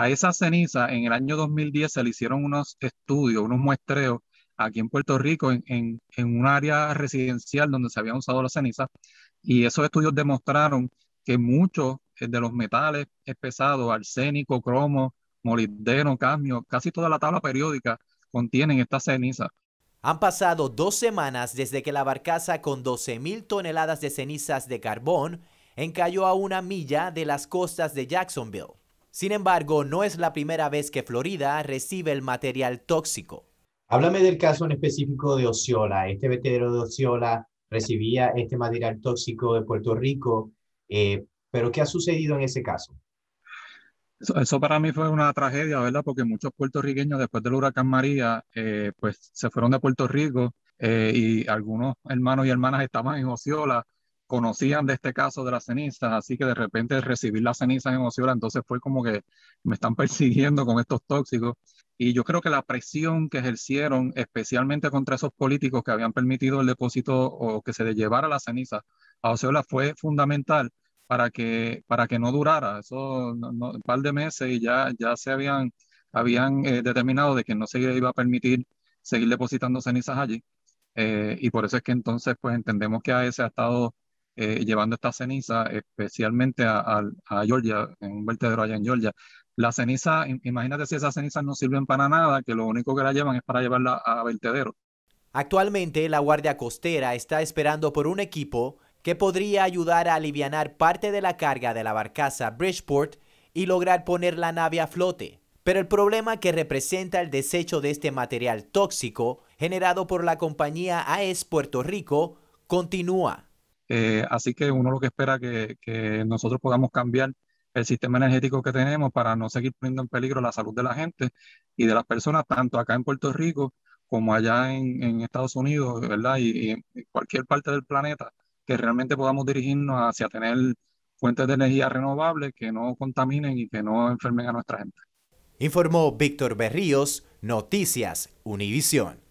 A esa ceniza en el año 2010 se le hicieron unos estudios, unos muestreos aquí en Puerto Rico, en, un área residencial donde se habían usado las cenizas, y esos estudios demostraron que muchos eh, de los metales pesados, arsénico, cromo, molibdeno, cadmio, casi toda la tabla periódica contienen estas cenizas. Han pasado dos semanas desde que la barcaza con 12.000 toneladas de cenizas de carbón encalló a una milla de las costas de Jacksonville. Sin embargo, no es la primera vez que Florida recibe el material tóxico. Háblame del caso en específico de Ociola. Este veterano de Osceola recibía este material tóxico de Puerto Rico, eh, pero ¿qué ha sucedido en ese caso? Eso, para mí fue una tragedia, ¿verdad? Porque muchos puertorriqueños después del huracán María, eh, pues se fueron de Puerto Rico eh, y algunos hermanos y hermanas estaban en Osceola conocían de este caso de las cenizas, así que de repente recibir las cenizas en Oceola, entonces fue como que me están persiguiendo con estos tóxicos. Y yo creo que la presión que ejercieron, especialmente contra esos políticos que habían permitido el depósito o que se le llevara las ceniza a Oceola, fue fundamental para que, para que no durara. Eso, un par de meses y ya, ya se habían, habían eh, determinado de que no se iba a permitir seguir depositando cenizas allí. Eh, y por eso es que entonces pues entendemos que AES ha estado eh, llevando esta ceniza especialmente a, a, Georgia, en un vertedero allá en Georgia. La ceniza, imagínate si esas cenizas no sirven para nada, que lo único que la llevan es para llevarla a vertedero. Actualmente la Guardia Costera está esperando por un equipo que podría ayudar a aliviar parte de la carga de la barcaza Bridgeport y lograr poner la nave a flote. Pero el problema que representa el desecho de este material tóxico generado por la compañía AES Puerto Rico continúa. Eh, así que uno lo que espera que, que nosotros podamos cambiar el sistema energético que tenemos para no seguir poniendo en peligro la salud de la gente y de las personas, tanto acá en Puerto Rico como allá en, Estados Unidos, ¿verdad? Y, y, en cualquier parte del planeta, que realmente podamos dirigirnos hacia tener fuentes de energía renovables que no contaminen y que no enfermen a nuestra gente. Informó Víctor Berríos, Noticias Univisión.